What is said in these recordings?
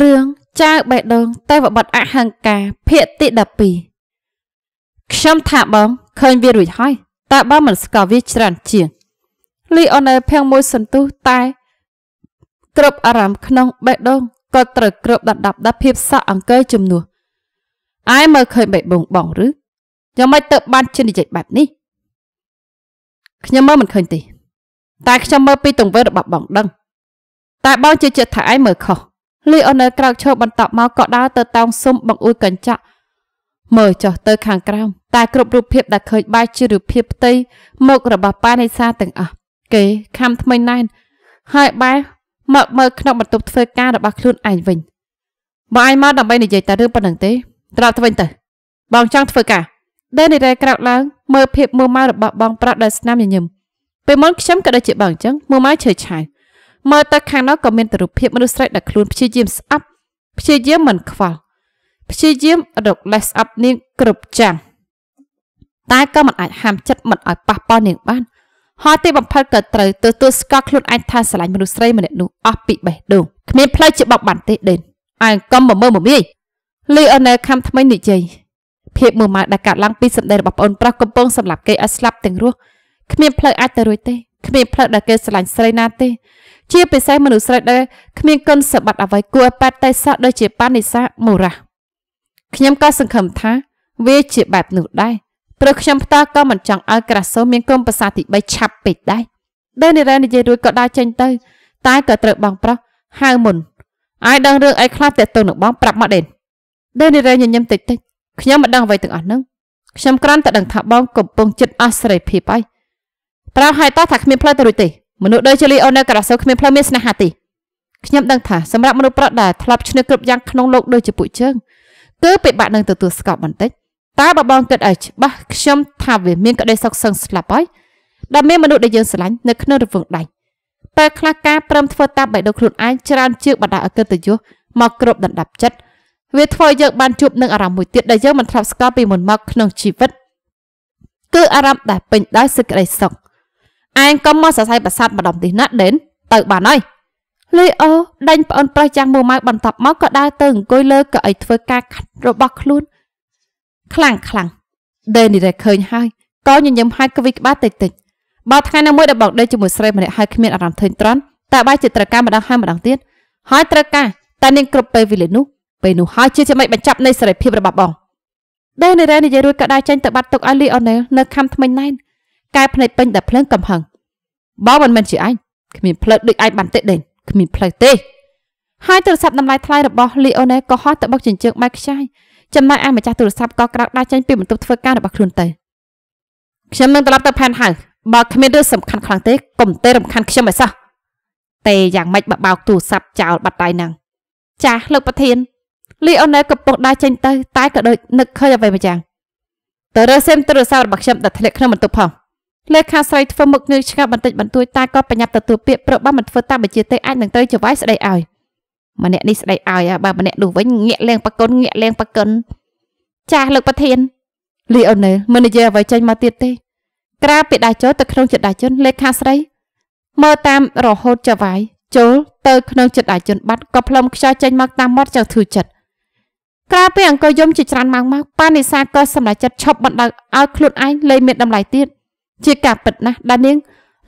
រឿងចៅបេះដូងទេវបុត្រអហង្ការភាគទី12ខ្ញុំថាបងឃើញវារួចហើយតើបងមិនស្គាល់វាច្រើនជាងលីអូណែលភាំងមួយសន្ទុះតែគ្រប់អារម្មណ៍ក្នុងបេះដូងក៏ត្រូវគ្រប់ដណ្ដប់ដល់ភាពសក់អង្គើជំនួសអាយមើលឃើញបេះបងបងឬយ៉ាងម៉េចទៅបានជានិយាយបែបនេះខ្ញុំមើលមិនឃើញទេតែខ្ញុំមើលពីទង្វើរបស់បងដឹង តែ បងជឿជាក់ថាឯងមើលខុសលីអូនៅក្រោកឈរបន្តមកក៏ដើរទៅតោងស៊ុមបង្អួចកញ្ចក់មើលចុះទៅខាងក្រោមតែគ្រប់រូបភាពដែលឃើញបែរជារូបភាពផ្ទៃមុខរបស់ប៉ានៃសាទាំងអស់គេខំថ្មីណែនហើយបែរមកមើលក្នុងបន្ទប់ធ្វើការរបស់ខ្លួនឯងវិញបើឯងមកដើម្បីនិយាយតែរឿងប៉ុណ្្នឹងទេត្រឡប់ទៅវិញទៅបងចង់ធ្វើការដែលនារីក្រោកឡើងមើលភាពមួម៉ៅរបស់បងប្រុសដែលស្នាមញញឹមពេលមុនខ្ញុំក៏ដូចជាបងអញ្ចឹងមួម៉ៅឆើឆាយមើលទៅខាងនោះក៏មានទរូបភាពមនុស្សស្រីដែលខ្លួនព្យាយាមស្អប់ព្យាយាមមិនខ្វល់ព្យាយាមរកលេសស្អប់នាងគ្រប់ចាំងតែក៏មិនអាចហាមចិត្តមិនឲ្យប៉ះប៉ល់នាងបានហោះទីបំផិលក៏ត្រូវទទួលស្គាល់ខ្លួនឯងថាស្រឡាញ់មនុស្សស្រីម្នាក់នោះអស់ពីបេះដូងគ្មានផ្លូវជាបបបានទេដេនឯងកុំមើលមមាយលីអូណែលខំថ្មីនិយាយភាពមើលម៉ៅដែលកាត់ឡើងពីសម្ដីរបស់ប្អូនប្រុសកំពុងសម្លាប់គេឲ្យស្លាប់ទាំងរស់គ្មានផ្លូវអាចទៅរួចទេគ្មានផ្លូវដែលគេស្រឡាញ់ស្រីណាទេជាពិសេសមនុស្សស្រីដែលគ្មានគុណសម្បត្តិអ្វីគួរប៉ែតតែសោះដូចជាបានិសាមូរះខ្ញុំក៏សង្ឃឹមថា វាជាបែបនោះដែរព្រោះខ្ញុំផ្ទាល់ក៏មិនចង់ឲ្យក្រាសូមានគុំប្រសាទី3ឆាប់ពេកដែរដែលនារ៉ែនិយាយរួចក៏ដើរចេញទៅ តែក៏ត្រូវបងប្រុសហៅមុនអាយដឹងរឿងអីខ្លះតាក់ទងនឹងបងប្រាប់មកដេនដែលនារ៉ែញញឹមតិចតិចខ្ញុំមិនដឹងអ្វីទាំងអស់នោះខ្ញុំគ្រាន់តែដឹងថាបងកំពុងចិត្តអស់សេរីភាពហើយប្រាប់ហើយតោះថាគ្មានផ្លូវទៅរួចទេមនុស្សដូចជាលីអូនៅការ៉ាសូគ្មានផ្លូវមានស្នេហាទេខ្ញុំដឹងថាសម្រាប់មនុស្សប្រុសដែលធ្លាប់ឈ្នះគ្រប់យ៉ាងក្នុងលោកដូចជាពួកជើងគឺពិបាកនឹងទទួលស្កប់បន្តិចតែបើបងគិតឲ្យច្បាស់ខ្ញុំថាវាមានក្តីសោកសឹងស្លាប់ហើយដែលមានមនុស្សដែលយើងស្រឡាញ់នៅក្នុងរង្វង់ដៃពេលខ្លះការព្រមធ្វើតាមបេះដូងខ្លួនឯងច្រើនជាបណ្ដាអកិត្តិយសមកគ្រប់ដណ្ដាប់ចិត្តវាធ្វើឲ្យយើងបានជួបនឹងអារម្មណ៍មួយទៀតដែលយើងមិនធ្លាប់ស្គាល់ពីមុនមកក្នុងជីវិតគឺអារម្មណ៍ដែលពេញដោយសេចក្តីសុខឯងកុំមកសរសៃប្រាសាទម្ដុំនេះណាដេនទៅបានហើយលីអូដេញប្អូនប្រុសចាំងមួម៉ៅបន្តមកក៏ដើរទៅអង្គុយលើកៅអីធ្វើការរបស់ខ្លួនខ្លាំងខ្លាំងដេននេះតែឃើញហើយក៏ញញឹមហាយក្វីក្បាលតិចតិចបើថ្ងៃណាមួយដែលបងដេកជាមួយស្រីម្នាក់ហើយគ្មានអារម្មណ៍ធុញទ្រាន់តែបែរជាត្រូវការម្ដងហើយម្ដងទៀតហើយត្រូវការតែនាងគ្រប់ពេលវេលានោះពេលនោះហើយជាជាមិនបញ្ចប់នៃសេរីភាពរបស់បងដេនីរ៉េនិយាយរួចក៏ដើរចេញទៅបាត់ទុកឲ្យលីអូណែលនៅខំថ្មិញណែនកែភ្នែកពេញតែភ្លើងកំហឹងបើមិនមែនជាអញគ្មានផ្លូវដូចឯងបានទេដេញគ្មានផ្លូវទេហើយទូរស័ព្ទតម្លៃថ្លៃរបស់លីអូណែក៏ហោះទៅបុកជញ្ជើងបែកខ្ចាយចំណែកឯម្ចាស់ទូរស័ព្ទក៏ក្រោកដើរចេញពីបន្ទប់ធ្វើការរបស់ខ្លួនទៅខ្ញុំនឹងត្រឡប់ទៅផែនហៅបើគ្មានរឿងសំខាន់ខ្លាំងទេកុំទេរំខានខ្ញុំឲ្យសោះទេយ៉ាងម៉េចបើបោកទូរស័ព្ទចោល បាត់ដៃហ្នឹងចាស់លោកប្រធានលីអូណែកំពុងដើរចេញទៅ តែក៏ដូចនឹកឃើញអ្វីម្យ៉ាងតើរើសសេមទូរស័ព្ទរបស់ខ្ញុំដែលធ្លាក់ក្នុងបន្ទប់ផងលេខាស្រីធ្វើមុខងឿងឆ្ងាប់បន្តិចបន្តួចតែក៏ប្រញាប់ទទួលពាក្យព្រោះបើមិនធ្វើតាមបញ្ជាទេអាចនឹងត្រូវចវាយស្ដីឲ្យម្នាក់នេះស្ដីឲ្យបើម្នាក់នោះវិញងាកលៀងប្រគុនងាកលៀងប្រគុនចាស់លោកប្រធានលីអូណែលមិននិយាយអ្វីចេញមកទៀតទេក្រៅពីដាចូលទៅក្នុងចិត្តដាជនលេខាស្រីមើលតាមរហូតចវាយចូលទៅក្នុងចិត្តដាជនបាត់ក៏ផ្លុំខ្យល់ចេញមកតាមមាត់ចៅធូចិត្តក្រៅពីអង្គយមជាច្រើនម៉ោងមកប៉ានិសាក៏សម្រេចចិត្តឈប់បណ្ដឹងឲ្យខ្លួនឯងលែងមានតម្លៃទៀត។ជាការពិតណាស់ដែលនាង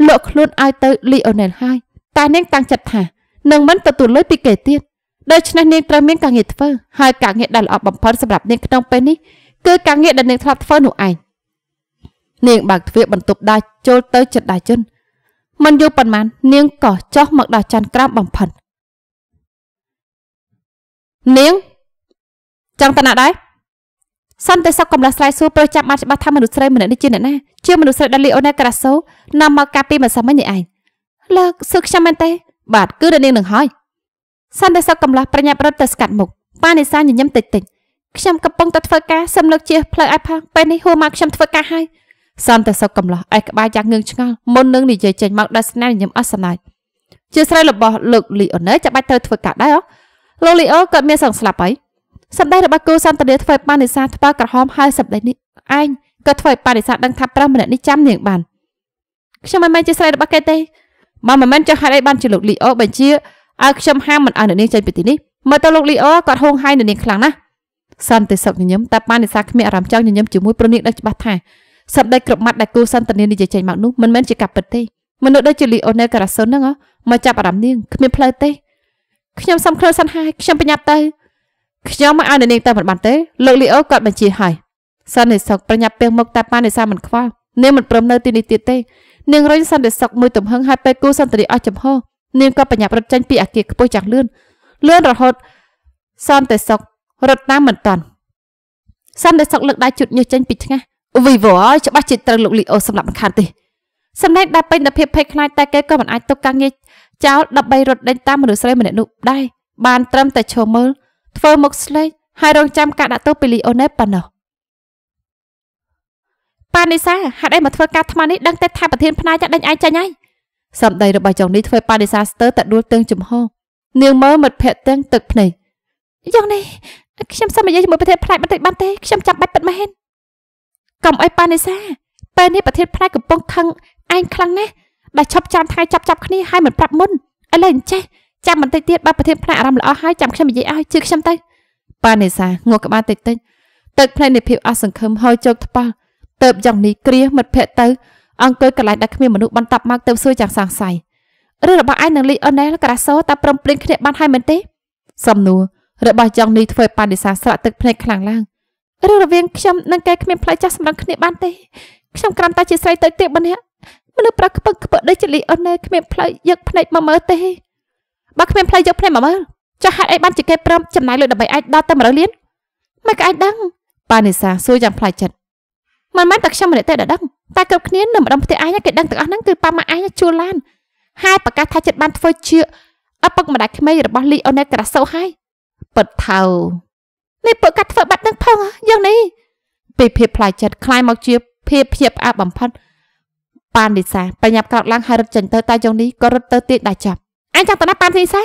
លក់ខ្លួនឲ្យទៅលីអូណែលហើយតែនាងតាំងចិត្តថានឹងមិនទទួលលុយពីគេទៀតដូច្នេះនាងត្រូវមានការងារធ្វើហើយការងារដែលល្អបំផុតសម្រាប់នាងក្នុងពេលនេះគឺការងារដែលនាងធ្លាប់ធ្វើនោះឯងនាងបើកទ្វារបន្ទប់ដាច់ចូលទៅជិតដាជនមិនយូរប៉ុន្មាននាងក៏ចុះមកដល់ចន្ទក្រោមបំផិតនាងចង់ទៅណាដែរសន្តិសុខកំឡោះស្រ័យសួរប្រុសចាំបានច្បាស់ថាមនុស្សស្រីម្នាក់នេះជាអ្នកណាជាមនុស្សស្រីដែលលីអូណាការ៉ាសូនាំមកកាពីម្សិលមិញនេះឯងលើកសឹកខ្ញុំមែនទេបាទគឺរនាងនឹងហើយសន្តិសុខកំឡោះប្រញាប់រត់ទៅស្កាត់មុខប៉ានិសាញញឹមតិចតិចខ្ញុំកំពុងតែធ្វើការសំលឹកជាផ្លូវឯផងពេលនេះហួរមកខ្ញុំធ្វើការហើយសន្តិសុខកំឡោះឯក្បាលយ៉ាងងឿងឆ្ងល់មុននឹងនិយាយចេញមកដោយស្នាមញញឹមអស់សំណាយជាស្រីរបស់លោកលីអូណេចាំបាច់ត្រូវធ្វើការដែរអូលោកលីអូក៏មានសង្ស្លាប់ហើយសម្ដីរបស់គូសន្តានាធ្វើបានិសាធ្វើក្រហមហើយសម្ដីនេះឯងក៏ធ្វើបានិសាដឹងថាប្រុសម្នាក់នេះចាំនាងបានខ្ញុំមិនមែនជាស្រីរបស់គេទេមកមិនមែនចង់ហេតុអីបានជាលោកលីអូបញ្ជាឲ្យខ្ញុំហាមមិនឲ្យនាងចេញពីទីនេះមើលទៅលោកលីអូគាត់ហួងហែងនាងខ្លាំងណាស់សន្តិសុខញញឹមតែបានិសាគ្មានអារម្មណ៍ចង់ញញឹមជាមួយប្រនាងដឹកច្បាស់ថាសម្ដីគ្រប់ម៉ាត់ដែលគូសន្តានានិយាយចេញមកនោះមិនមែនជាការពិតទេមនុស្សដូចជាលីអូណែលការ៉ាសុនហ្នឹងមកចាប់អារម្មណ៍នាងគ្មានផ្លូវទេខ្ញុំសំឃើញសិនហើយខ្ញុំបញ្ញាប់ទៅខ្ញុំមិនឲ្យនាងទៅមិនបានទេលោកលីអូគាត់បញ្ជាឲ្យសន្តិសុខប្រញាប់ពេះមុខតាប៉ានេសាមិនខ្វល់នាងមិនព្រមនៅទីនេះទៀតទេ នាងរុញសន្តិសុខមួយទំហឹងឲ្យពេលគូសន្តិរិអស់ចំហនាងក៏ប្រញាប់រត់ចេញពីអាគារខ្ពស់យ៉ាងលឿនលឿនរហូតសន្តិសុខរត់តាមមិនតាន់សន្តិសុខលើកដៃជុតញើសចេញពីថ្ងាសវិវរច្បាស់ជាត្រូវលោកលីអូសម្រាប់មិនខានទេសម្ដែងដែលពេញទៅភាពភ័យខ្លាចតែគេក៏មិនអាចទុកការងារចោលដើម្បីរត់ដេញតាមមនុស្សស្រីម្នាក់នោះដែរបានត្រឹមតែឈរមើលធ្វើមុខស្លេកហើយរងចាំការដាក់ទោសពីលីអូណេប៉ុណ្ណោះប៉ានីសាហេតុអីមកធ្វើការថ្មនេះដឹងតែថាប្រធានផ្នែកចាក់ដេញឯងចាញ់ហើយសម្ដីរបស់ចុងនេះធ្វើប៉ានីសាស្ទើរតែដួលទើងចំហនាងមើលមិត្តភ័ក្ដិទាំងទឹកភ្នែកចុងនេះខ្ញុំសុំនិយាយជាមួយប្រធានផ្នែកបន្តិចបានទេខ្ញុំចាំបាច់ពិតមែនកុំអីប៉ានីសាពេលនេះប្រធានផ្នែកកំពុងខឹងឯងខ្លាំងណាស់ដែលឈប់ចាំថ្ងៃចាប់ចាប់គ្នាហើយមិនប្រាប់មុនឥឡូវអញ្ចេះចាំបន្តិចទៀតបើប្រធានផ្នែកអារម្មណ៍ល្អហើយចាំខ្ញុំនិយាយឲ្យជឿខ្ញុំទៅប៉ានេសាងក់ក្បាលតិចតិចទឹកភ្នែកនៃភាពអស់សង្ឃឹមហូរជោគថ្ប៉ះទៅបយ៉ាងនេះគ្រាមិត្តភ័ក្ដិទៅអង្គុយកន្លែងដែលគ្មានមនុស្សបន្តមកទៅសួរយ៉ាងសង្ស័យឬរបស់ឯងនឹងលីអូណែលការ៉ាសូតាព្រមព្រៀងគ្នាបានហើយមែនទេសំណួររបស់យ៉ាងនេះធ្វើប៉ានេសាស្រក់ទឹកភ្នែកខ្លាំងឡើងរឿងរវាងខ្ញុំនិងកែគ្មានផ្លូវចាស់សម្រាប់គ្នាបានទេខ្ញុំក្រាន់តែជាស្រីទៅទៀបម្នាក់មនុស្សប្រឹកខ្ពឹកខ្ពើដូចជាលីអូណែលគ្មានផ្លូវយកភ្នែកមកមើលទេបើគ្មានផ្លូវយកភ្នែកមកមើលចុះហេតុអីបានជាគេព្រមចំណាយលុយដើម្បីអាចដល់ទៅ100លានមកក៏អាចដឹងប៉ានិសាសួរយ៉ាងផ្លាច់ចិត្តមិនមែនតែខ្ញុំម្នាក់ទេដែលដឹងតែគ្រប់គ្នានៅម្ដងផ្ទះឯងគេដឹងទាំងអស់ហ្នឹងគឺប៉ាម៉ាឯងជួលឡានហើយប្រកាសថាចិត្តបានធ្វើជាឪពុកម្ដាយក្មេងរបស់លីអូណេតក្រាសូហើយពិតថៅនេះពួកកាត់ធ្វើបាត់នឹងផងយ៉ាងនេះពីភាពផ្លាយចិត្តคล้ายមកជាភាពភៀបផ្អាប់បំផុតប៉ានិសាបញ្ញាប់ក្រោកឡើងហើយរត់ចេញទៅតែយ៉ាងនេះក៏រត់ទៅទៀតដែរចាប់អញចង់ទៅណាប៉ាន់ស៊ីសា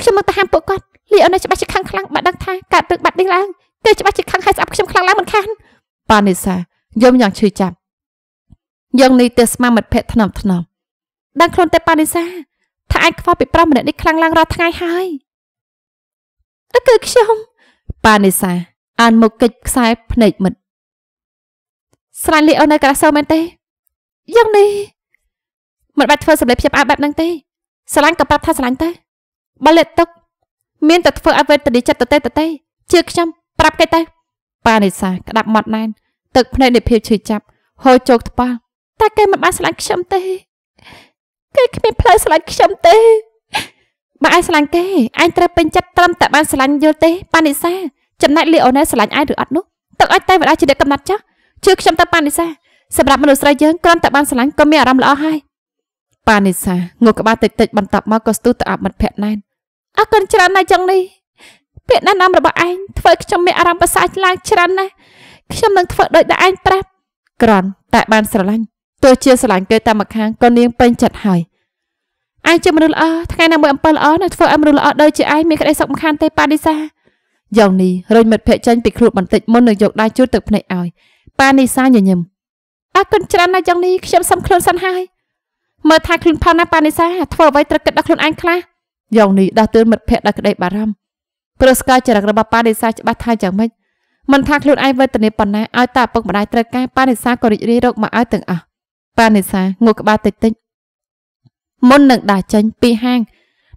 ខ្ញុំមកទៅហាមពួកគាត់លីអូននៅច្បាស់ជាខឹងខ្លាំងបើដឹងថាកើតទឹកបាត់នេះឡើងគេច្បាស់ជាខឹងហើយស្អប់ខ្ញុំខ្លាំងឡើងមិនខានប៉ានីសា យំយ៉ាងឈឺចាប់យ៉ាងនេះទេស្មាមិត្តភក្តិថ្នមថ្នមដឹងខ្លួនតែប៉ានីសា ថាអាចខ្វល់ពីប្រុសម្នាក់នេះខ្លាំងឡើងរាល់ថ្ងៃហើយគឺខ្ញុំប៉ានីសា អានមកកិច្ចខ្សែភ្នែកមិត្តស្រាញ់លីអូននៅកាសោមែនទេយ៉ាងនេះមិនបាច់ធ្វើសម្លេងភ្ញាក់ផ្អើលបែបហ្នឹងទេស្រឡាញ់ក៏ប្រាប់ថាស្រឡាញ់ទៅបើលាក់ទុកមានតែធ្វើឲ្យវេទនាចិត្តតទេតទេជឿខ្ញុំប្រាប់គេទៅប៉ានិសាក្តាប់មាត់ណែនទឹកភ្នែកនៃភាពឈឺចាប់ ហូរជោកថ្បាល់តែគេមិនបាន ស្រឡាញ់ខ្ញុំទេគេគ្មានផ្លូវស្រឡាញ់ខ្ញុំទេបើឯងស្រឡាញ់គេឯងត្រូវពេញចិត្តត្រឹមតែបានស្រឡាញ់យល់ទេប៉ានិសាចំណែកលីអូណែស្រឡាញ់ឯងឬអត់នោះទឹកអត់តែវតាជាអ្នកកំណត់ចាស់ជឿខ្ញុំទៅប៉ានិសាសម្រាប់មនុស្សស្រីយើងគ្រាន់តែបានស្រឡាញ់ក៏មានអារម្មណ៍ល្អហើយប៉ានិសាងក់ក្បាលតិចតិចបន្ទាប់មកក៏ស្ទុះទៅអបមិត្តភក្តិណែនអរគុណច្រើនណាស់ចឹងនេះពាក្យណែនាំរបស់ឯងធ្វើខ្ញុំមានអារម្មណ៍ប្រសើរឡើងច្រើនណាស់ខ្ញុំនឹងធ្វើដោយដែលឯងប្រាប់ ក្រន់តែបានស្រឡាញ់ទោះជាស្រឡាញ់គេតាមម្ខាងក៏នាងពេញចិត្តហើយឯងជាមនុស្សល្អថ្ងៃណាមួយអំពើល្អនឹងធ្វើឲ្យមនុស្សល្អដូចជាឯងមានក្តីសុខមិនខានទេប៉ានិសាយ៉ាងនេះរុញមិត្តភក្តិចេញពីខ្លួនបន្តិចមុននឹងយកដៃជូតទឹកភ្នែកឲ្យប៉ានិសាញញឹមអរគុណច្រើនណាស់យ៉ាងនេះខ្ញុំសុំខ្លួនសិនហើយមើលថាខ្លួនផាន់ណាប៉ានិសាធ្វើអ្វីត្រូវគិតដល់ខ្លួនឯងខ្លះយ៉ងនេះដោះទឿនមិត្តភ័ក្តិដល់ក្តីបារម្ភព្រោះស្គាល់ចរិតរបស់ប៉ានិសាច្បាស់ថាយ៉ាងម៉េចមិនថាខ្លួនឯងវេទនាប៉ុណ្ណាឲ្យតែឪពុកម្ដាយត្រូវការប៉ានិសាក៏រីករាយរកមកឲ្យទាំងអស់ប៉ានិសាងក់ក្បាលតិចតិចមុននឹងដើរចេញពីហាង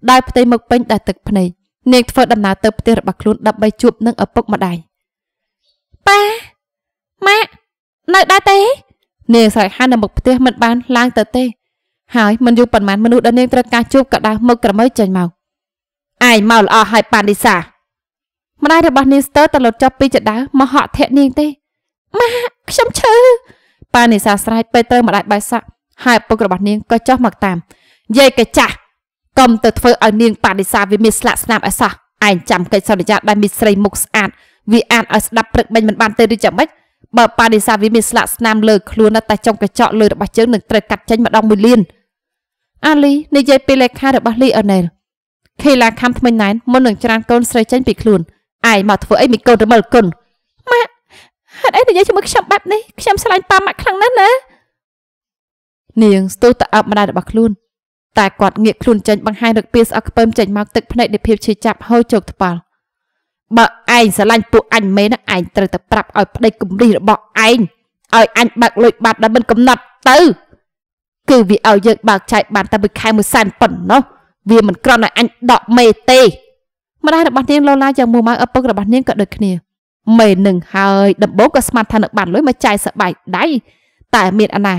ដោយផ្ទៃមុខពេញដោយទឹកភ្នែកនាងធ្វើដំណើរទៅផ្ទះរបស់ខ្លួនដើម្បីជួបនឹងឪពុកម្ដាយប៉ាម៉ាក់នៅដែរទេនាងស្រែកហៅនៅមុខផ្ទះមិនបានឡើងទៅទេហើយមិនយូរប៉ុន្មានមនុស្សដែលនាងត្រូវការជួបក៏ដាស់មុខក្រមើចេញមកឯងមកល្អហើយប៉ានីសាម្ដាយរបស់នាងស្ទើរតែលុតចាប់ពីចដៅមកហក់ធាក់នាងទេម៉ាខ្ញុំឈឺប៉ានីសាស្រែកពេលទៅម្ដាយបែកសាក់ហើយឪពុករបស់នាងក៏ចោះមកតាមយាយកចាស់កុំទៅធ្វើឲ្យនាងប៉ានីសាវាមានស្លាកស្នាមអីសោះឯងចាំកិច្ចសន្យាដែលមានស្រីមុខស្អាតវាអាចឲ្យស្ដាប់ព្រឹកមិញមិនបានទេឬយ៉ាងម៉េចបើប៉ានីសាវាមានស្លាកស្នាមលើខ្លួនតែចុងកញ្ចក់លើរបស់ជើងនឹងត្រូវកាត់ចេញម្ដងមួយលានអាលីនិយាយពីលេខារបស់លីអូណែលខេឡាខំថ្មិញណែនមុននឹងច្រានកូនស្រីចេញពីខ្លួនឯងមកធ្វើអីមិនកូនរមិលគុណម៉ាក់ហេតុអីនិយាយជាមួយខ្ញុំបែបនេះខ្ញុំស្រឡាញ់ប៉ាម៉ាក់ខ្លាំងណាស់ណានាងស្ទុះទៅអបម្ដាយរបស់ខ្លួនតែគាត់ងាកខ្លួនចេញបង្ហាញរឹកពីស្អកខ្ពើមចេញមកទឹកភ្នែកនៃភាពឈឺចាប់ហូរជោគថ្ប៉ល់បើឯងស្រឡាញ់ពួកអញមែនឯងត្រូវតែប្រាប់ឲ្យប្តីគំរិះរបស់ឯងឲ្យអញបាក់លុយបាត់ដែលមិនកំណត់ទៅគឺវាឲ្យយើងបើកចែកបានតែមួយខែមួយសែនប៉ុណ្ណោះវាមិនក្រណឲ្យអញដកមេទេម្ដាយរបស់នាងលោឡាយ៉ាងមួម៉ៅឪពុករបស់នាងក៏ដូចគ្នាមេនឹងហើយ ដំបូងក៏ស្មានថានឹងបានលុយមកចាយសបាយដៃតែមានអាណា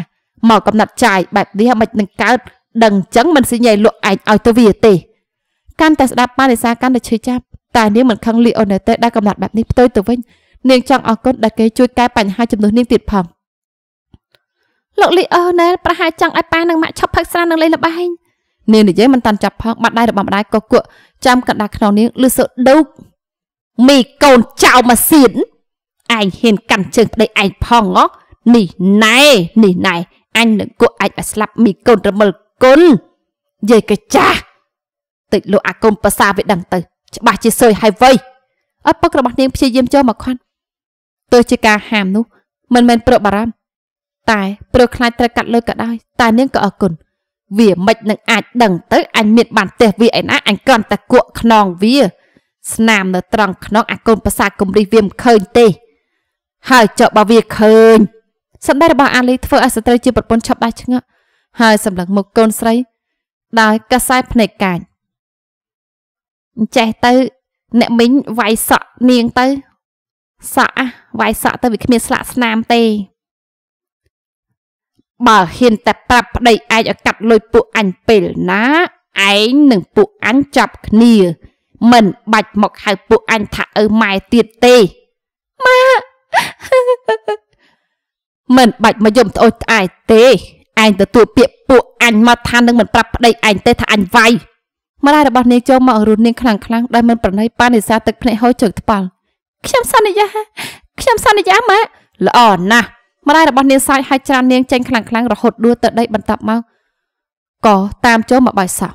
មកកំណត់ចាយបែបនេះមិននឹងកើត ដឹងចឹងមិនស៊ីញ៉ៃលក់ឯងឲ្យទៅវាទេកាន់តែស្ដាប់បានរិសាកាន់តែឈឺចាប់តែនាងមិនខឹងលីអូនទេដែលកំណត់បែបនេះផ្ទុយទៅវិញនាង ចង់អរគុណដែលគេជួយកែបញ្ហាចំនួននាងទៀតផងលោកលីអូណែលប្រហែលចង់ឲ្យប៉ានឹងម៉ាក់ឈប់ផឹកស្រានឹងលេងល្បែងនាងនិយាយមិនតាន់ចាប់ផងបាត់ដៃរបស់ម្ដាយកកក់ចាំកណ្ដាស់ខ្នងនាងលឺសូដូកមីកូនចៅមកសៀនឯងហ៊ានកាន់ជើងប្តីឯងផងហ៎នេះណែនេះណែអញនឹងគក់អាចឲ្យស្លាប់មីកូនរមិលគុណយាយកចាស់តិចលោកអាគមប្រសាវាដឹងទៅច្បាស់ជាសួយហើយវ័យឪពុករបស់នាងព្យាយាមចូលមកខន់ទោះជាការហាមនោះមិនមែនប្របារម្ភតែព្រោះខ្លាចត្រូវកាត់លុយក៏ដោយតែនាងក៏អរគុណវាមិននឹងអាចដឹងទៅអញមាន បានទេវាឯណាអញគ្រាន់តែគក់ខ្នងវា ស្នាមនៅត្រង់ខ្នងអាកូនប្រសាគំរិះវាមិនឃើញទេ ហើយចុះបើវាឃើញសម្ដីរបស់អាលីធ្វើឲ្យស្ត្រីជាប្រពន្ធឈប់ដាច់ឆ្ងក់ហើយសម្លឹងមុខកូនស្រីដោយកសែភ្នែកកាចអញ្ចេះទៅអ្នកមីងវាយសក់នាងទៅសក់អាវាយសក់ទៅវាគ្មានស្លាកស្នាមទេបើហ៊ានតែប្រាប់ប្តីឯងឲ្យកាត់លុយពួកអញពេលណាឯងនិងពួកអញចាប់គ្នា មិនបាច់មកហៅពួកអញថាឪម៉ែទៀតទេម៉ាមិនបាច់មកយំត្អូញត្អែទេឯងទទួលពាក្យពួកអញមកថានឹងមិនប្រាប់ប្តីឯងទេ ថាអញវាយម្ដាយរបស់នាងចូលមករស់នាងខ្លាំងខ្លាំងដែលមិនប្រណីប៉ានិសាទឹកភ្នែកហូរជើងថ្បាល់ខ្ញុំសន្យា ខ្ញុំសន្យាម៉ាល្អណាស់ម្ដាយរបស់នាងសោយហើយច្រាននាងចេញខ្លាំងខ្លាំងរហូតដួលទៅដីបន្ទាប់មកក៏តាមចូលមកបាយសោះ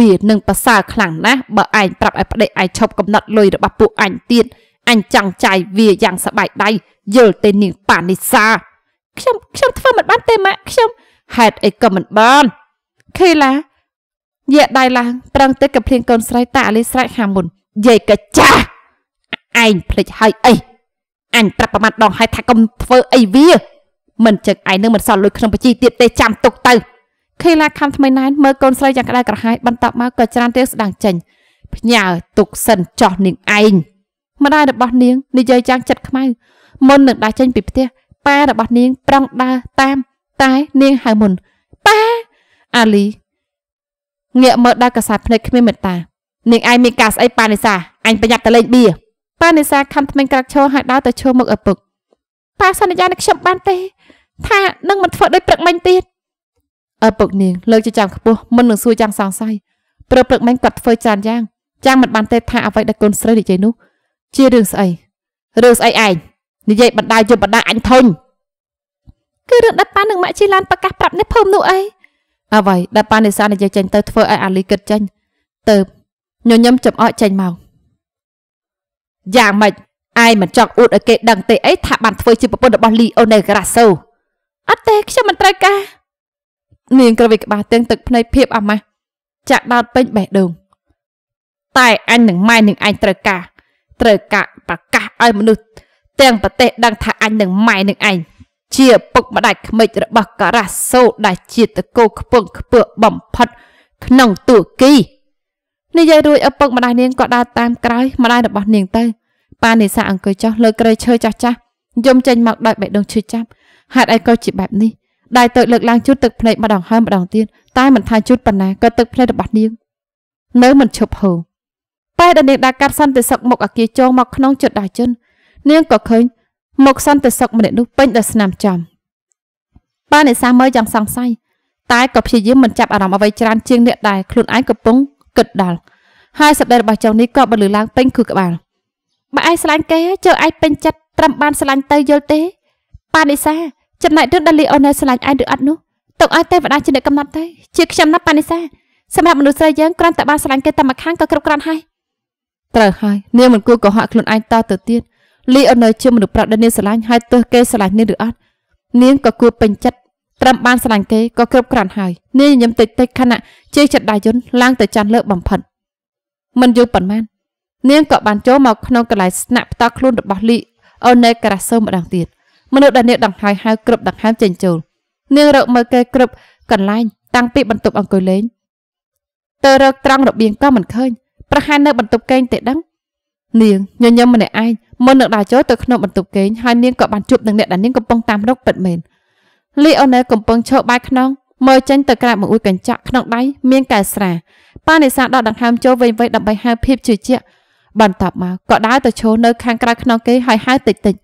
វានឹងប្រសើរខ្លាំងណាស់បើឯងប្រាប់ឲ្យប្តីឯងឈប់កំណត់លុយរបស់ពួកអញទៀតអញចង់ចាយវាយ៉ាងសបាយដៃយល់ទេនាងប៉ានិសា ខ្ញុំខ្ញុំធ្វើមិនបានទេម៉ាក់ខ្ញុំហេតុអីក៏មិនបានខេឡាយាយដៃឡើងប្រឹងទៅកំភ្លៀងកូនស្រីតាអាលីស្រែកហាមុនយាយកចាស់ឯងភ្លេចហើយអីអញប្រាប់ប្រមាថដងហើយថាកុំធ្វើអីវាមិនចឹកឯងនឹងមិនសល់លុយក្នុងបញ្ជីទៀតទេចាំទុកទៅខេឡាខំថ្មីណែនមើលកូនស្រីយ៉ាងក្តៅក្រហាយបន្តមកក៏ច្រានទៀតស្ដាំងចេញផ្ញើទុកសិនចោះនាងឯងម្ដាយរបស់នាងនិយាយយ៉ាងចិត្តខ្មៅមុននឹងដើរចេញពីផ្ទះប៉ារបស់នាង ប្រង់ដើរតាមតែនាងហៅមុនប៉ាអាលីងាកមើលដល់កសាភ្នែកគ្មានមេត្តា នាងឯងមានការស្អីប៉ានិសាអញប្រញាប់ទៅលេងបៀប៉ានិសាខំថ្មិញក្រាក់ឈរហើយដើរទៅឈរមុខឪពុកប៉ាសន្យានឹងខ្ញុំបានទេថានឹងមិនធ្វើដូចព្រឹកមិញទៀតឪពុកនាងលើកចិញ្ចាំខ្ពស់មិននឹងសួរយ៉ាងសង្ស័យព្រោះព្រឹកមិញគាត់ធ្វើច្រើនយ៉ាង ចាំមិនបានទេថាអ្វីដែលកូនស្រីនិយាយនោះ ជារឿងស្អីរឿងស្អីឯងនិយាយបណ្ដាយយប់បណ្ដាអញធុញគឺរឿងដែលប៉ានឹងម៉ាក់ជីឡានប្រកាសប្រាប់នេះភូមិនោះអីអ្វីដែលប៉ានិសានិយាយចេញទៅធ្វើឲ្យអាលីគិតចេញទៅញញឹមចំអកចេញមកយ៉ាងម៉េចឯងមិនចង់អួតឲ្យគេដឹងទេអីថាបានធ្វើជាប្រពន្ធរបស់លីអូនេក្រាសូអត់ទេខ្ញុំមិនត្រូវការនាងក្រវិក្បាលទាំងទឹកភ្នែកភៀបអាម៉ាស់ចាក់ដោតពេញបេះដូង តែអញនឹងម៉ែនឹងឯងត្រូវការ ត្រូវការប្រកាសឲ្យមនុស្សទាំងប្រទេសដឹងថាអញនឹងម៉ែនឹងឯងជាពុកម្ដាយក្មេករបស់ការ៉ាសូដែលជាតកូលខ្ពងខ្ពើបំផុតក្នុងទួរគីនិយាយរួចឪពុកម្ដាយនាងក៏ដើរតាមក្រោយម្ដាយរបស់នាងទៅប៉ានេសាអង្គុយចុះលើក្រៃឈើចាស់ចាស់យំចេញមកដោយបេះដូងឈឺចាប់ហេតុអីក៏ជាបែបនេះដៃទៅលើកឡើងជូតទឹកភ្នែកម្ដងហើយម្ដងទៀតតែមិនថាជូតប៉ុណ្ណាក៏ទឹកភ្នែករបស់នាងនៅមិនឈប់ហូរប៉ែដែលនាងដើរកាត់សន្តិសុខមុខអាគារចូលមកក្នុងចិត្តដៃជននាងក៏ឃើញមុខសន្តិសុខម្នាក់នោះពេញដោយស្នាមចំប៉ែនេសាមើលយ៉ាងសង្ស័យតែក៏ព្យាយាមមិនចាប់អារម្មណ៍អ្វីច្រើនជាងអ្នកដែលខ្លួនឯងកំពុងគិតដល់ហើយសម្ដីរបស់ចៅនេះក៏បន្លឺឡើងពេញខួរក្បាលបើឯងស្រឡាញ់គេចើឯងពេញចិត្តត្រឹមបានស្រឡាញ់ទៅយល់ទេប៉ានិសាចំណែករឿងដែលលីអូនស្រឡាញ់ឯងឬអត់នោះទុកឲ្យទេវតាជាអ្នកកំណត់ទៅជាខ្ញុំណាប៉ានិសាសម្រាប់មនុស្ស ស្រីយើងគ្រាន់តែបានស្រឡាញ់គេតែម្ខាងក៏គ្រប់គ្រាន់ហើយត្រូវហើយនាងមិនគួរកុហកខ្លួនឯងតទៅទៀតលីអូនជាមនុស្សប្រុសដែលនាងស្រឡាញ់ហើយទើសគេស្រឡាញ់នាងឬអត់នាងក៏គួរពេញចិត្តត្រឹមបានស្រឡាញ់ទេក៏គ្រប់គ្រាន់ហើយនាយញញឹមតិចតិចខណៈជ័យចិត្តដាយុនឡើងទៅចាន់លើបំផិតមិនយូរប៉ុន្មាននាងក៏បានចូលមកក្នុងកន្លែងស្នាក់ផ្ទាល់ខ្លួនរបស់លីអូណេការ៉ាសូម្ដងទៀតមនុស្សដែលនាងដង្ហែហៅគ្រប់ដង្ហើមចេញចូលនាងរកមើលគេគ្រប់កន្លែងតាំងពីបន្ទប់អង្គុយលេងទៅរកត្រង់របៀងក៏មិនឃើញ ប្រហែលនៅបន្ទប់គេងទេដឹងនាងញញឹមម្នាក់ឯងមុននឹងដើរចូលទៅក្នុងបន្ទប់គេងហើយនាងក៏បានជួបនឹងអ្នកដែលនាងកំពុងតាមរកពិតមែនលីអូណែលកំពុងឈរបែកខ្នងមើលចេញទៅក្រៅមកអ៊ុយកញ្ចក់ក្នុងដៃមានកែស្រាប៉ានិសាដកដង្ហើមចូលវិញវិញដើម្បីហៅភាពជឿជាក់បន្ទាប់មកក៏ដើរទៅឈរនៅ ខាងក្រៅខ្នងគេហើយហៅតិចតិច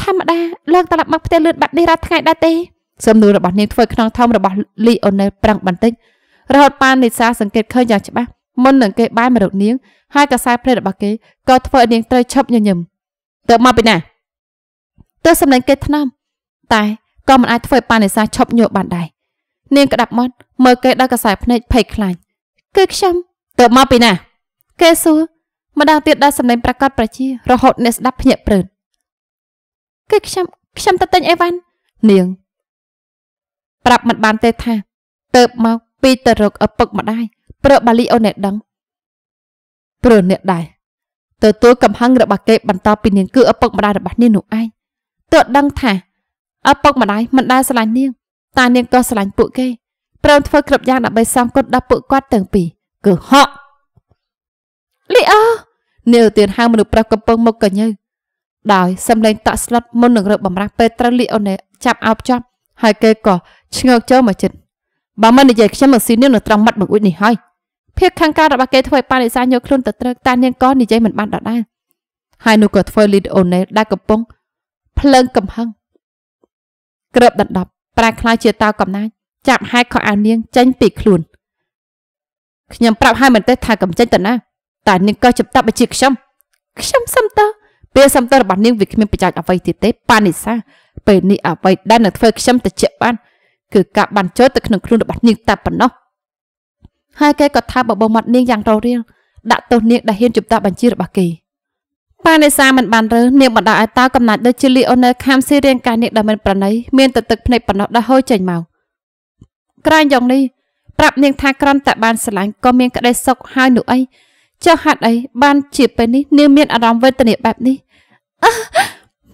ធម្មតាឡើងត្រឡប់មកផ្ទះលឿនបាត់នេះរាល់ថ្ងៃដែរទេសំណួររបស់នាងធ្វើខ្នងធំរបស់លីអូណែលប្រាំងបន្តិចរហូតប៉ានិសាសង្កេតឃើញយ៉ាងច្បាស់មុននឹងគេបែរមករកនាងហើយកសែព្រេតរបស់គេក៏ធ្វើឲ្យនាងត្រូវឈប់ញញឹមទៅមកពីណាទើបសម្លេងគេថ្នមតែក៏មិនអាចធ្វើឲ្យប៉ានិសាឈប់ញយល់បានដែរនាងក្តាប់មាត់មើលគេដោយកសែភ្នែកភ័យខ្លាចគឺខ្ញុំទៅមកពីណា គេសួរម្ដងទៀតដល់សម្លេងប្រកាសប្រជារហូតអ្នកស្ដាប់ភ្ញាក់ព្រើនគឺខ្ញុំខ្ញុំទៅទិញអីវ៉ាន់នាងប្រាប់មិនបានទេថាទៅមកពីទៅរកឪពុកម្ដាយព្រោះបាលីអូនអ្នកដឹងព្រោះអ្នកដែរទទួលកំហឹងរបស់គេបន្តពីនាងគឺឪពុកម្ដាយរបស់នាងនោះឯងទើបដឹងថាឪពុកម្ដាយមិនដែលស្រឡាញ់នាងតែនាងក៏ស្រឡាញ់ពួកគេព្រមធ្វើគ្រប់យ៉ាងដើម្បីសងគុណដល់ពួកគាត់ទាំងពីរគឺហក់លីអូនៅទៀតហៅមនុស្សប្រុសកំពុងមុខកញ្ញើដោយសំឡេងតក់ស្លុតមុននឹងរើបំរាស់ពេលត្រូវលីអូនចាប់អោបចាប់ហើយគេក៏ឆ្ងើកចូលមកជិតបើមិននិយាយខ្ញុំមកស៊ីនាងនៅត្រង់មាត់បង្អួចនេះហើយភាពខាងការរបស់គេធ្វើឲ្យប៉ាលីសាយកខ្លួនទៅត្រឹកតែនាងក៏និយាយមិនបានដដែលហើយនោះក៏ធ្វើលីអូនដែលកំពុងភ្លើងកំហឹងក្រើបដណ្ដប់ប្រែខ្លាយជាតៅកំណាចចាប់ហែកខោអាវនាងចេញពីខ្លួនខ្ញុំប្រាប់ហើយមិនទេថាកំចេញទៅណាតែនាងក៏ចំតាប់បញ្ជាខ្ញុំខ្ញុំសំតើពេលសំតើរបស់នាងវាគ្មានប្រយោជន៍អ្វីទៀតទេប៉ានិសា ពេលនេះអ្វីដែលនឹងធ្វើខ្ញុំតិចបានគឺការបានចូលទៅក្នុងខ្លួនរបស់នាងតែប៉ុណ្ណោះហើយគេក៏ថាបបោមាត់នាងយ៉ាងរោរាលដាក់ទោសនាងដែលហ៊ានជំទាស់បញ្ជារបស់គេប៉ានេសាមិនបានរើសនាងបណ្ដាឲ្យតើកំណាត់ដូចជាលីអូណឺខាំស៊ីរាងកាយនាងដែលមានប្រណីមានទៅទឹកភ្នែកប៉ុណ្ណោះដែលហូរចេញមកក្រាញយ៉ាងនេះប្រាប់នាងថាក្រំតែបានស្រឡាញ់ក៏មានក្តីសុខហើយនោះអីចុះហាត់អីបាន ជាពេលនេះនាងមានអារម្មណ៍វេទនាបែបនេះ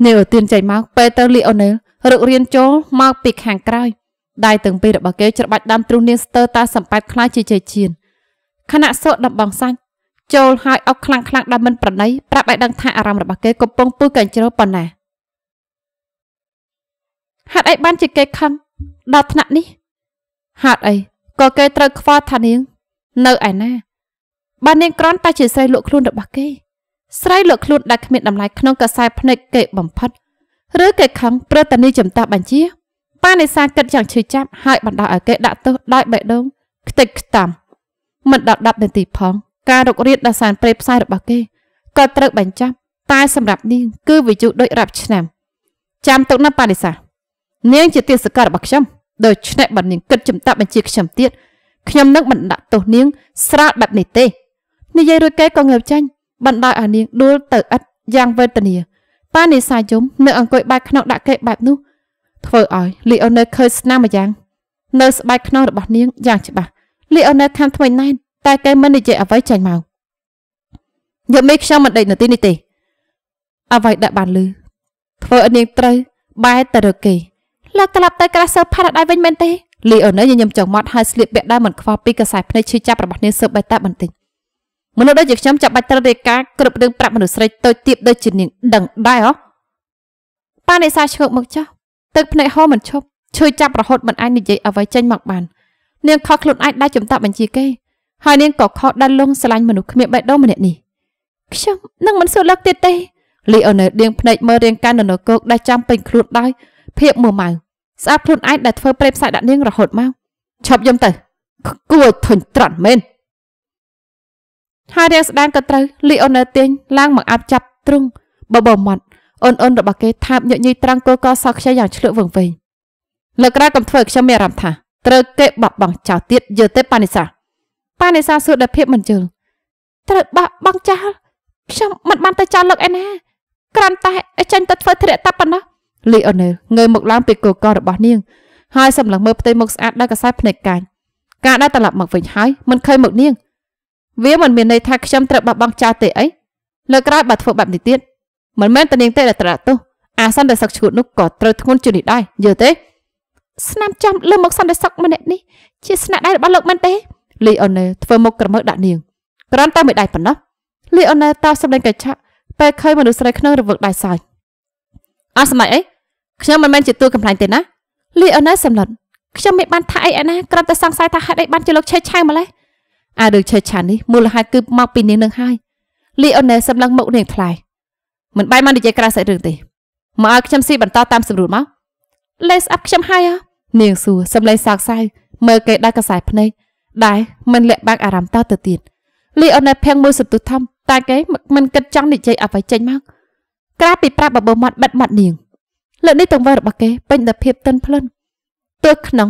នាងឧទានចេញមកពេលទៅលីអូណឺរឹករៀនចូលមកពីខាងក្រោយដៃទាំងពីររបស់គេច្របាច់ដើមទ្រូងនាងស្ទើរតែសម្ប៉ែតខ្លាចជាជ័យជៀនខណៈសោកដំបងសាច់ចូលហើយអុកខ្លាំងខ្លាំងដោយមិនប្រណីប្រាប់ឲ្យដឹងថាអារម្មណ៍របស់គេកំពុងពុះកញ្ជ្រោលប៉ុណ្ណាហេតុអីបានជាគេខឹងដល់ថ្នាក់នេះហេតុអីក៏គេត្រូវខ្វល់ថានាង នៅឯណាបើនាងក្រន់តែជាស្រីលក់ខ្លួនរបស់គេ ស្រីលក់ខ្លួនដែលគ្មានតម្លៃក្នុងកសែភ្នែកគេបំផិត ឬ គេខឹងព្រឹត្តនីចំតាបញ្ជាប៉ានិសាគិតយ៉ាងឈឺចាប់ហើយបណ្ដោះឲ្យគេដាក់ទោសដោយបេះដូងខ្ទេចខ្ទាំមិនដល់10នាទីផងការរុករានដ៏សានព្រៃផ្សាយរបស់គេក៏ត្រូវបញ្ចប់តែសម្រាប់នាងគឺវាយុដូចរាប់ឆ្នាំ ចាំទុកនៅប៉ារីសានាងជាទាសកររបស់ខ្ញុំដូច្នេះបើនាងគិតចំតាប់បញ្ជាខ្ញុំទៀតខ្ញុំនឹងបណ្ដាក់ទោសនាងស្រាលបែបនេះទេនិយាយរួចគេក៏ងើបចាញ់បណ្ដោយឲ្យនាងដួលទៅឥតយ៉ាងវេទនាប៉ានីសាយំនៅអង្គុយបែកខ្នងដាក់គេបែបនោះធ្វើឲ្យលីអូណឺឃើញស្នាមម្យ៉ាងនៅស្បែកខ្នងរបស់នាងយ៉ាងច្បាស់លីអូណឺខានថ្មីណែនតែគេមិននិយាយអ្វីចេញមកយកមីខ្ញុំមិនដេកនៅទីនេះទេអ្វីដែលបានលឺធ្វើឲ្យនាងត្រូវបែរទៅរកគេលើកក្លាប់ទៅក្រាសើផារ៉ាដៃវិញមែនទេលីអូនញញឹមចង្មត់ហើយស្លៀកពាក់ដែលមិនខ្វល់ពីកសែភ្នែកឈឺចាប់របស់នាងសើបបែតាបន្តិចមនុស្សដូចជាខ្ញុំចាប់បាច់ត្រូវរាយការណ៍គ្រប់រឿងប្រាប់មនុស្សស្រីតូចទាបដូចជានាងដឹងដែរហ៎ប៉ានេសាឈ្ងោកមកចោះទឹកភ្នែកហូរមិនឈប់ឈឺចាប់រហូតមិនអាចនិយាយអ្វីចេញមកបាននាងខកខ្លួនអាចដែរចំតាប់បញ្ជាគេហើយនាងក៏ខកដាល់លងស្រឡាញ់មនុស្សគ្មានបេះដូងម្នាក់នេះខ្ញុំនឹងមិនសួរលើកទៀតទេលីអូណែលដៀងភ្នែកមើលរាងកាយននគោកដែលចាំពេញខ្លួនដោយភាពមួម៉ៅស្អាតខ្លួនឯងដែលធ្វើប្រេបផ្សាយដាក់នាងរហូតមកឈប់យំទៅគួរធុញត្រង់មែនហើយរាងស្ដានក៏ត្រូវលីអូណែលទាញឡើងមកអាប់ចាប់ទ្រង់បបមាត់អូនអូនរបស់គេថាបញញីត្រង់គោកសោកខ្ចីយ៉ាងឆ្លក់វង្វេងលើក្រៅកំធ្វើខ្ញុំមានអារម្មណ៍ថា ត្រូវគេបបបងចោលទៀតយើទេប៉ានីសាប៉ានេសាសួរដោយភាពមិនជិលត្រូវបោះបង់ចោលខ្ញុំមិនបានទៅចោលលឹកឯណាក្រាន់តែចេញទៅធ្វើធរៈតាប៉ុណ្ណោះលីអូនែលងើយមកឡើងពីកករបស់នាងហើយសម្លឹងមើលផ្ទៃមុខស្អាតដោយកសែភ្នែកកាញ់ការដែលត្រឡប់មកវិញហើយមិនឃើញមុខនាងវាមិនមានន័យថាខ្ញុំត្រូវបោះបង់ចោលទេអីលើក្រោយបើធ្វើបែបនេះទៀតមិនមែនតានាងទេដែលត្រាក់ទោសអាសន្តិសុខឈួតនោះក៏ត្រូវធ្ងន់ជាងនេះដែរយល់ទេស្នាមចំលើមុខសន្តិសុខម្នាក់នេះជាស្នាដៃរបស់លោកមែនទេលីអូណែធ្វើមុខក្រមើដាក់នាងក្រាន់តែមួយដៃប៉ុណ្ណោះលីអូណែតោសម្លេងកញ្ឆក់ពេលឃើញមនុស្សស្រីក្នុងរវឹកដៃសាយអស់សម័យអីខ្ញុំមិនមែនជាតួកំ pl ែងទេណាលីអូណែសម្លុតខ្ញុំមិនបានថាអីឯណាគ្រាន់តែសង្ស័យថាហេតុអីបាន ជាលោកឆេឆាវម្លេះអារឿងឆេឆានេះមូលហេតុគឺមកពីនាងនឹងហើយលីអូណែសម្លឹងមុខនាងថ្លៃមិនបាយមកនិយាយក្រៅសាច់រឿងទេមកឲ្យខ្ញុំស៊ីបន្តតាមសម្រួលមកលេស្អាប់ខ្ញុំហើយនាងសួរសម្លេងសោកសៅមើលគេដាច់កសែភ្នែកដែរមិនលាក់បាំងអារម្មណ៍តទៅទៀតលីអូណេផាំងមួយសន្ទុះធំតែគេមិនគិតចង់និយាយអ្វីចេញមកក្រៅពីប្រាប់បបោមាត់បិទមាត់នាងលើកនេះទង្វើរបស់គេពេញដោយភាពទន់ភ្លន់ទួក្នុង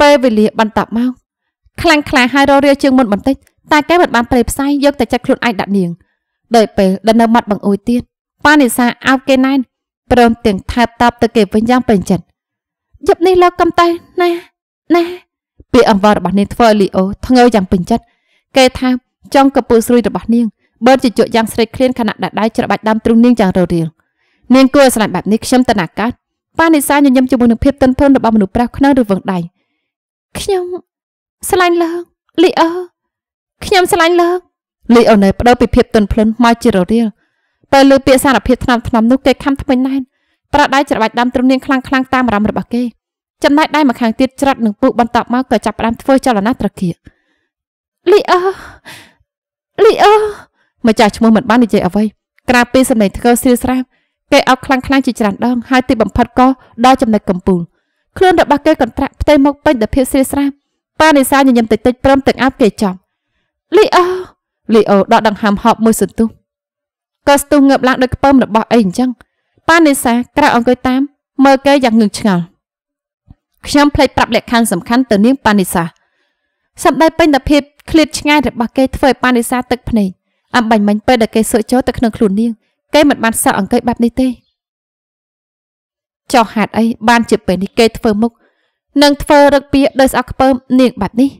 ពេលវេលាបន្តមកខ្លាំងខ្លាហើយររាជាងមុនបន្តិចតែគេមិនបានប្រេផ្សាយយកតែចិត្តខ្លួនឯងដាក់នាង ដោយពេលដែលនៅមាត់បង្អួយទៀតប៉ានិសាអោបគេណែនព្រមទាំងថែបតបទៅគេវិញយ៉ាងពេញចិត្តយប់នេះលោកកំតៃណាណាពាក្យអង្វររបស់នាងធ្វើឲ្យលីអូធ្ងើយ៉ាងពេញចិត្តគេថាចង់កពើស្រួយរបស់នាងបឺតជាជក់យ៉ាងស្រេកឃ្លានខណៈដែលដៃច្របាច់ដើមទ្រូងនាងយ៉ាងររៀលនាងគួរស្រឡាញ់បែបនេះខ្ញុំតនាកាត់ប៉ានិសាញញឹមជាមួយនឹងភាពទន់ភ្លន់របស់មនុស្សប្រាស់ខ្នងឬវងដៃខ្ញុំស្រឡាញ់លើកលីអូខ្ញុំស្រឡាញ់លើកលីអូនៅបដូរពីភាពទន់ភ្លន់មកជាររៀលពេលលើពាក្យសារភាពថ្នាំថ្នាំនោះគេខំថ្មិញណែនប្រដៅច្របាច់ដើមទ្រូងនាងខ្លាំងខ្លាំងតាមអារម្មណ៍របស់គេចំណែកដៃម្ខាងទៀតច្រត់នឹងពូបន្តមកក៏ចាប់ផ្ដើមធ្វើចលនាត្រគាកលីអូលីអូម្ចាស់ឈ្មោះមិនបាននិយាយអ្វីក្រៅពីសំឡេងធ្វើស្រីស្រាប់គេអោបខ្លាំងខ្លាំងជាច្រើនដងហើយទីបំផុតក៏ដល់ចំណុចកំពូលខ្លួនរបស់គេកន្ត្រាក់ផ្ទៃមុខពេញទៅភាពស្រីស្រាប់ប៉ានិសាញញឹមតិចតិចព្រមទាំងអាប់គេចំលីអូលីអូដកដង្ហើមហប់មួយសន្ទុះក៏ស្ទុះងើបឡើងដោយខ្ពើមរបស់អីអញ្ចឹងប៉ានិសាក្រៅអង្គុយតាមមើលគេយ៉ាងងឿងឆ្ងល់ខ្ញុំភ្លេចប្រាប់លក្ខខណ្ឌសំខាន់ទៅនាងប៉ានិសាសម្ដីពេញតភាពឃ្លាតឆ្ងាយរបស់គេធ្វើឲ្យប៉ានិសាទឹកភ្នែកអំបញ្ញមិញពេលដែលគេសួរចូលទៅក្នុងខ្លួននាងគេមិនបានសើអង្គុយបែបនេះទេចោះហេតុអីបានជាពេលនេះគេធ្វើមុខនិងធ្វើរឹកពីដោយស្អកខ្ពើមនាងបែបនេះ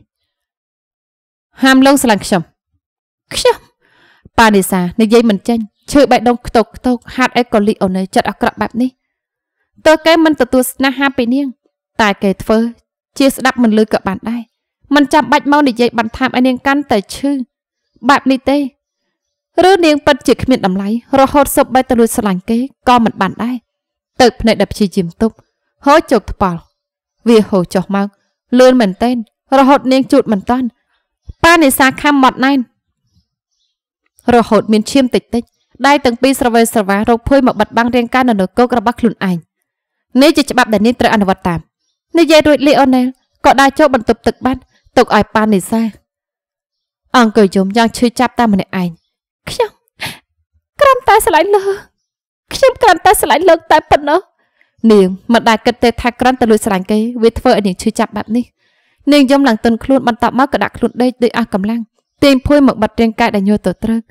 ហាមលងស្លាំងខ្ញុំខ្ញុំប៉ានិសានិយាយមិនចេញឈឺបែកដងខ្ទោកខ្ទោកហាត់អេកូលីអូនចិត្តអាក្រក់បែបនេះតើគេមិនទទួលស្នេហាពីនាងតែគេធ្វើជាស្ដាប់មិនលឺក៏បានដែរមិនចាំបាច់មកនិយាយបន្ថែមឲ្យនាងកាន់តែឈឺបែបនេះទេឬនាងពិតជាគ្មានតម្លៃ រហូតសុបបែបទៅលួចស្រឡាញ់គេក៏មិនបានដែរទឹកភ្នែកដែលព្យាយាមទប់ហូរជោគថ្បល់វាហូរចុះមកលឿនមែនទែនរហូតនាងជូតមិនតាន់ប៉ានិសាខំមាត់ណែនរហូតមានឈាមតិចតិចដៃទាំងពីរស្រវេស្រវារោគភួយមកបិទបាំងរាងកាយនៅលើគោករបស់ខ្លួនឯងនេះជាច្បាប់ដែលនាងត្រូវអនុវត្តតាមនិយាយរួចលីអូណែលក៏ដើរចូលបន្ទប់ទឹកបាត់ទុកឲ្យប៉ានិសាអង្គយមយ៉ាងឈឺចាប់តាមម្នាក់ឯងខ្ញុំក្រំតែឆ្លៃលើខ្ញុំក្រំតែឆ្លៃលើតែប៉ុណ្ណោះនាងមិនដែលគិតទេថាក្រំតែលួចស្រាញ់គេវាធ្វើឲ្យនាងឈឺចាប់បែបនេះនាងយំឡើងទន់ខ្លួនបន្តមកក៏ដាក់ខ្លួនដេកដោយអស់កម្លាំងទាញភួយមកបាត់រាងកាយដែលញ័រទៅត្រឹក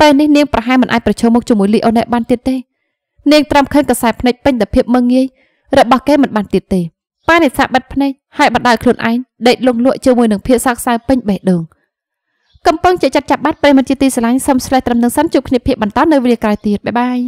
ពេលនេះនាងប្រហែលមិនអាចប្រឈមមុខជាមួយលីអូនបានទៀតទេនាងត្រាំឃើញកសែភ្នែកពេញតែភាពមើងងាយរបស់គេមិនបានទៀតទេប៉ានិសាបិទភ្នែកហើយបណ្ដោយខ្លួនឯងដេកលង់លក់ជាមួយនឹងភាពសោកសៅពេញបេះដូងកំពុងជាចាត់ចាប់បាត់ប្រិមត្តជាទីស្រឡាញ់សូមស្លេះត្រឹមនឹងសិនជួបគ្នាភាពបន្តនៅវេលាក្រោយទៀតបាយបាយ